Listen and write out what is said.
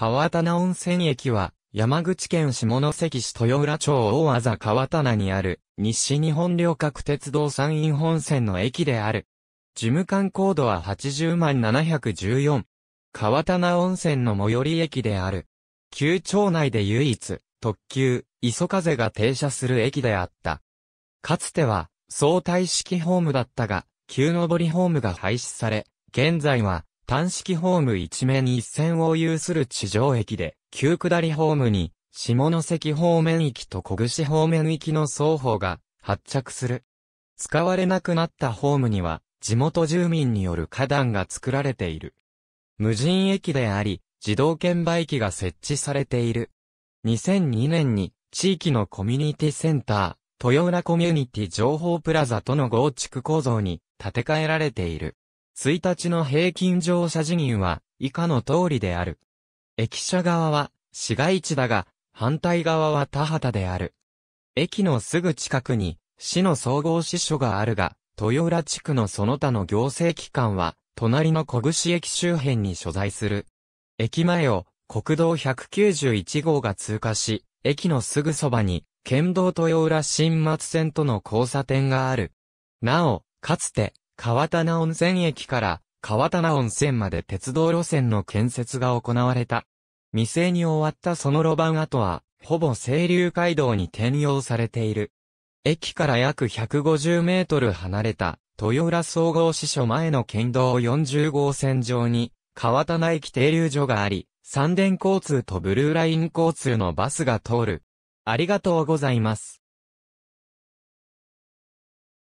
川棚温泉駅は、山口県下関市豊浦町大和川棚にある、西日本旅客鉄道山陰本線の駅である。事務官高度は80万714。川棚温泉の最寄り駅である。旧町内で唯一、特急、磯風が停車する駅であった。かつては、相対式ホームだったが、旧上りホームが廃止され、現在は、単式ホーム一面一線を有する地上駅で、急下りホームに、下関方面行きと小串方面行きの双方が発着する。使われなくなったホームには、地元住民による花壇が作られている。無人駅であり、自動券売機が設置されている。2002年に、地域のコミュニティセンター、豊浦コミュニティ情報プラザとの合築構造に建て替えられている。1日の平均乗車人員は以下の通りである。駅舎側は市街地だが、反対側は田畑である。駅のすぐ近くに市の総合支所があるが、豊浦地区のその他の行政機関は、隣の小串駅周辺に所在する。駅前を国道191号が通過し、駅のすぐそばに、県道豊浦新松線との交差点がある。なお、かつて、川棚温泉駅から川棚温泉まで鉄道路線の建設が行われた。未成に終わったその路盤跡は、ほぼ清流街道に転用されている。駅から約150メートル離れた、豊浦総合支所前の県道40号線上に、川棚駅停留所があり、三電交通とブルーライン交通のバスが通る。ありがとうございます。